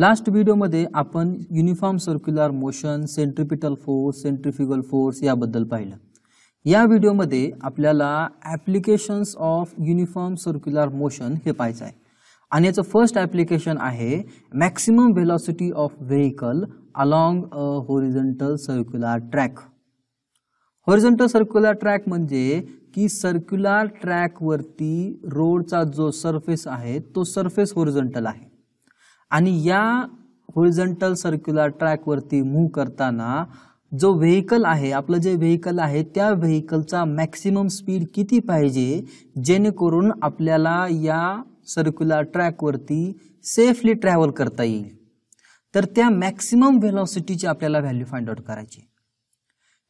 Last व्हिडिओमध्ये आपण uniform circular motion centripetal force centrifugal force याबद्दल पाहिलं या व्हिडिओमध्ये आपल्याला applications of uniform circular motion हे पाहायचं आहे आणि याचं फर्स्ट ॲप्लिकेशन आहे maximum velocity of vehicle along a horizontal circular track horizontal circular track म्हणजे की सर्क्युलर ट्रॅकवरती रोडचा जो सरफेस आहे तो सरफेस होरिझंटल आहे आणि या होरिझेंटल सर्क्युलर ट्रॅकवरती मूव्ह करताना जो व्हेकल आहे आपलं जे व्हेकल आहे त्या व्हेकलचा मॅक्सिमम स्पीड किती पाहिजे जेणेकरून आपल्याला या सर्क्युलर ट्रॅकवरती सेफली ट्रॅव्हल करता येईल तर त्या मॅक्सिमम व्हेलॉसिटीची आपल्याला व्हॅल्यू फाइंड आउट करायची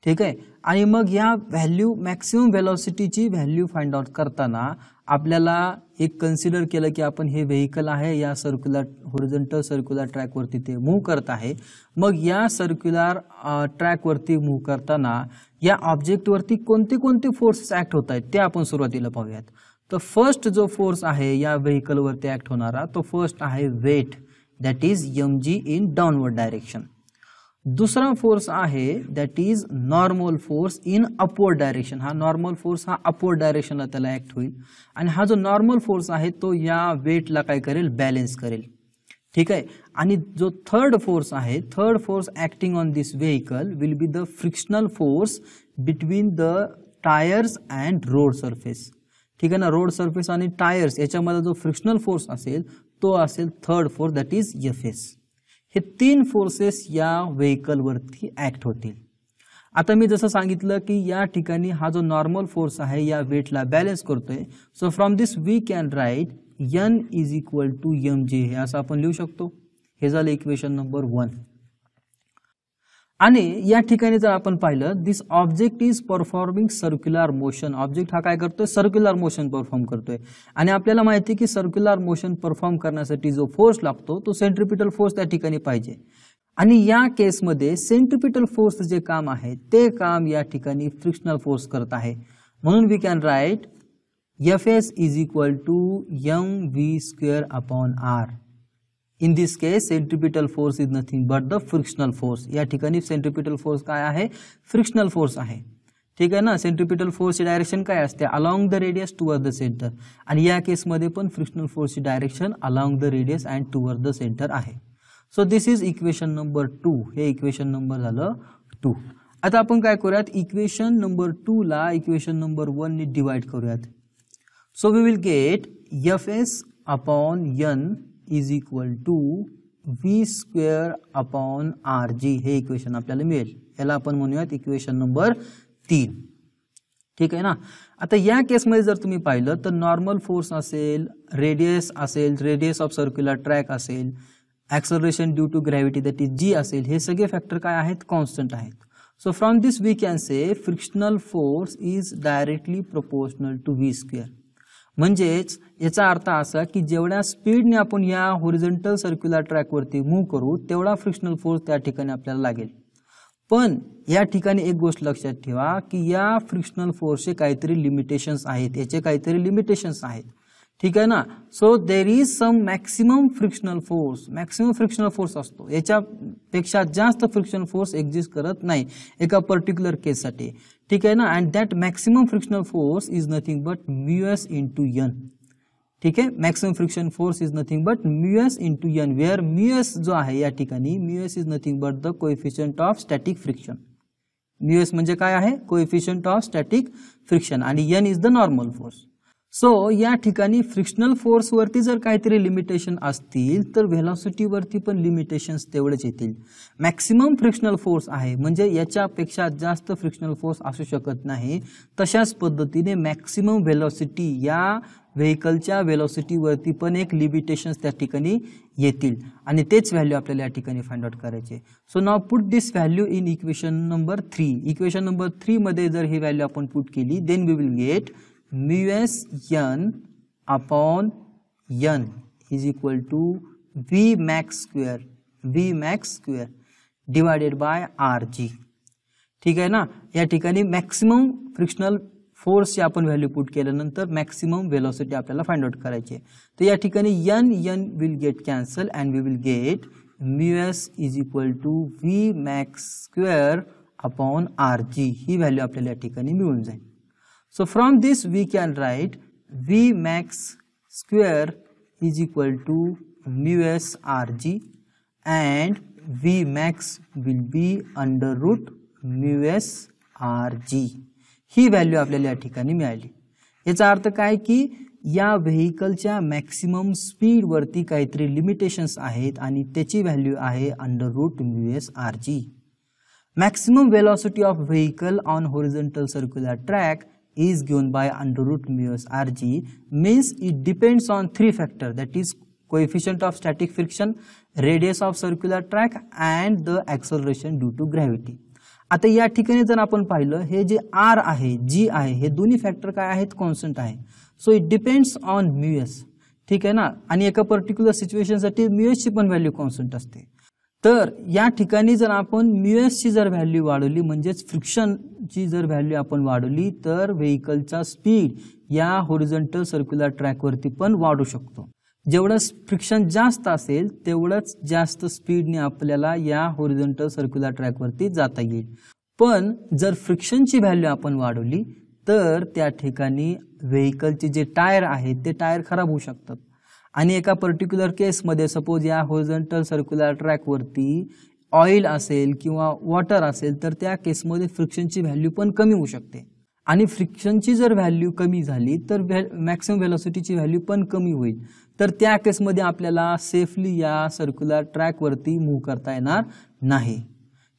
ठीक आहे आणि मग या व्हॅल्यू मॅक्सिमम व्हेलॉसिटीची व्हॅल्यू फाइंड आउट करताना आपल्याला एक कन्सिडर केलं की आपण हे व्हेकल आहे या सर्क्युलर होरिझेंटल सर्क्युलर ट्रॅकवरती ते मूव्ह करत आहे मग या सर्क्युलर ट्रॅकवरती मूव्ह करताना या ऑब्जेक्टवरती कोणते कोणते फोर्सेस ॲक्ट होत आहेत ते आपण सुरुवातीला पाहूयात तर फर्स्ट जो फोर्स आहे या व्हेकलवरती ॲक्ट होणारा तो फर्स्ट आहे weight that is m g in downward direction दुसरा फोर्स आहे that is normal force in upward direction हा नॉर्मल फोर्स हा अपवर्ड डायरेक्शनला त्याला ॲक्ट होईल आणि हा जो नॉर्मल फोर्स आहे तो या वेटला काय करेल बॅलेन्स करेल ठीक आहे आणि जो थर्ड फोर्स आहे third force acting on this vehicle will be the frictional force between the tyres and road surface ठीक आहे ना रोड सरफेस आणि टायर्स याच्यामध्ये जो फ्रिक्शनल फोर्स असेल तो असेल third force that is f s हे तीन फोर्सेस या व्हेकलवरती ॲक्ट होतील आता मी जसं सांगितलं की या ठिकाणी हा जो नॉर्मल फोर्स आहे या वेटला बॅलन्स करतोय so from this we can write N is equal to m g हे असं आपण लिहू शकतो हे झालं इक्वेशन नंबर वन आणि या ठिकाणी जर आपण पाहिलं this object is performing circular motion object हा काय करतोय सर्क्युलर मोशन परफॉर्म करतोय आणि आपल्याला माहिती आहे की सर्क्युलर मोशन परफॉर्म करण्यासाठी जो फोर्स लागतो तो सेंट्रिपिटल फोर्स त्या ठिकाणी पाहिजे आणि या केसमध्ये सेंट्रिपिटल फोर्स जे काम आहे ते काम या ठिकाणी फ्रिक्शनल फोर्स करत आहे म्हणून we can write f s is equal to m v square upon r in this case centripetal force is nothing but the frictional force या ठिकाणी सेंट्रिपिटल फोर्स काय आहे फ्रिक्शनल फोर्स आहे ठीक आहे ना सेंट्रिपिटल फोर्सची डायरेक्शन काय असते along the radius toward the centre आणि या केसमध्ये पण फ्रिक्शनल फोर्सची direction along the radius and toward the centre आहे so this is equation number two हे इक्वेशन नंबर झालं टू आता आपण काय करूयात इक्वेशन नंबर टूला इक्वेशन नंबर वनने डिवाइड करूयात so we will get f s upon N is equal to v square upon r g हे इक्वेशन आपल्याला मिळेल याला आपण म्हणूयात इक्वेशन नंबर तीन ठीक आहे ना आता या केसमध्ये जर तुम्ही पाहिलं तर नॉर्मल फोर्स असेल रेडियस असेल रेडियस ऑफ सर्क्युलर ट्रॅक असेल acceleration due to gravity that is g असेल हे सगळे फॅक्टर काय आहेत कॉन्स्टंट आहेत so from this we can say frictional force is directly proportional to v square म्हणजेच याचा अर्थ असा की जेवढ्या स्पीडने आपण या होरिझेंटल सर्क्युलर ट्रॅकवरती मूव्ह करू तेवढा फ्रिक्शनल फोर्स त्या ठिकाणी आपल्याला लागेल पण या ठिकाणी एक गोष्ट लक्षात ठेवा की या फ्रिक्शनल फोर्सचे काहीतरी लिमिटेशन्स आहेत याचे काहीतरी लिमिटेशन्स आहेत ठीक है ना so there is some maximum frictional force maximum frictional force पेक्षा जास्त फ्रिक्शनल फोर्स एक्जिस्ट करत नाही एका पर्टिक्युलर केससाठी ठीक आहे ना and that maximum frictional force is nothing but mu s into N ठीक आहे maximum friction force is nothing but mu s into N where mu जो आहे या ठिकाणी is nothing but the coefficient of static friction mu s s म्हणजे काय आहे coefficient of static friction आणि N is the normal force so या ठिकाणी फ्रिक्शनल फोर्सवरती जर काहीतरी लिमिटेशन असतील तर व्हेलॉसिटीवरती पण लिमिटेशन्स तेवढेच येतील मॅक्सिमम फ्रिक्शनल फोर्स आहे म्हणजे याच्यापेक्षा जास्त फ्रिक्शनल फोर्स असू शकत नाही तशाच पद्धतीने मॅक्सिमम व्हेलॉसिटी या व्हेकलच्या वेलॉसिटीवरती पण एक लिमिटेशन्स त्या ठिकाणी येतील आणि तेच व्हॅल्यू आपल्याला या ठिकाणी फाइंड आउट करायचे so now put this value in equation number three equation number थ्रीमध्ये जर ही व्हॅल्यू आपण पुट केली then we will get mu s N upon N is equal to v max square v max square divided by r g ठीक है ना या ठिकाणी फ्रिक्शनल फोर्स से अपन वैल्यू पुट के मॅक्सिमम वेलॉसिटी अपने फाइंड आउट करायची तो यठिका N N will get cancel and we will get mu s is equal to v max square upon r g ही वैल्यू अपने मिलन जाए So from this we can write V max square is equal to mu s Rg and V max will be under root mu s Rg. He value of Lelatikani Mali. It's Arthur Kai ki. या व्हेकलच्या maximum speed वरती काहीतरी limitations आहेत आणि त्याची value आहे under root mu s r g Maximum velocity of vehicle on horizontal circular track. is given by under root mu s rg means it depends on three factor that is coefficient of static friction, radius of circular track and the acceleration due to gravity. आता या ठिकाणी जर आपण पाहिलं हे जे R आहे जी आहे हे दोन्ही फॅक्टर काय आहेत कॉन्स्टंट आहे so it depends on mu s ठीक आहे ना आणि एका पर्टिक्युलर सिच्युएशनसाठी म्युएसची पण व्हॅल्यू कॉन्स्टंट असते तर या ठिकाणी जर आपण म्युएसची जर व्हॅल्यू वाढवली म्हणजेच फ्रिक्शन ची जर व्हॅल्यू आपण वाढवली तर व्हेकलचा स्पीड या होरिझंटल सर्क्युलर ट्रॅकवरती पण वाढू शकतो जेवढं फ्रिक्शन जास्त असेल तेवढंच जास्त स्पीडने आपल्याला या होरिझंटल सर्क्युलर ट्रॅकवरती जाता येईल पण जर फ्रिक्शनची व्हॅल्यू आपण वाढवली तर त्या ठिकाणी व्हेकलचे जे टायर आहेत ते टायर खराब होऊ शकतात आणि एका पर्टिक्युलर केसमध्ये सपोज या होरिझंटल सर्क्युलर ट्रॅकवरती ऑइल असेल किंवा वॉटर असेल तर त्या केसमध्ये फ्रिक्शनची व्हॅल्यू पण कमी होऊ शकते आणि फ्रिक्शनची जर व्हॅल्यू कमी झाली तर व्हॅ मॅक्सिमम व्हॅलॉसिटीची व्हॅल्यू पण कमी होईल तर त्या केसमध्ये आपल्याला सेफली या सर्क्युलर ट्रॅकवरती मूव्ह करता येणार नाही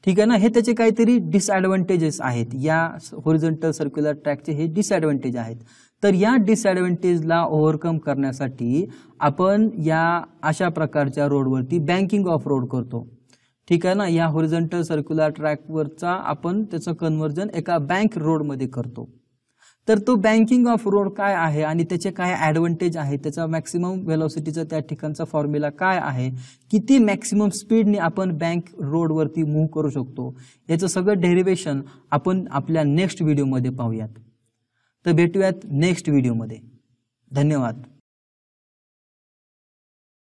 ठीक आहे ना हे त्याचे काहीतरी डिसॲडव्हान्टेजेस आहेत या होरिझेंटल सर्क्युलर ट्रॅकचे हे डिसॲडव्हान्टेज आहेत तर या डिसॲडव्हान्टेजला ओव्हरकम करण्यासाठी आपण या अशा प्रकारच्या रोडवरती बँकिंग ऑफ रोड करतो ठीक आहे ना या हॉरिझेंटल सर्क्युलर ट्रॅकवरचा आपण त्याचं कन्व्हर्जन एका बँक रोडमध्ये करतो तर तो बँकिंग ऑफ रोड काय आहे आणि त्याचे काय ॲडव्हान्टेज आहे त्याचा मॅक्सिमम वेलोसिटीचा त्या ठिकाणचा फॉर्म्युला काय आहे किती मॅक्सिमम स्पीडने आपण बँक रोडवरती मूव्ह करू शकतो याचं सगळं डेरिवेशन आपण आपल्या नेक्स्ट व्हिडिओमध्ये पाहूयात तर भेटूयात नेक्स्ट व्हिडिओमध्ये धन्यवाद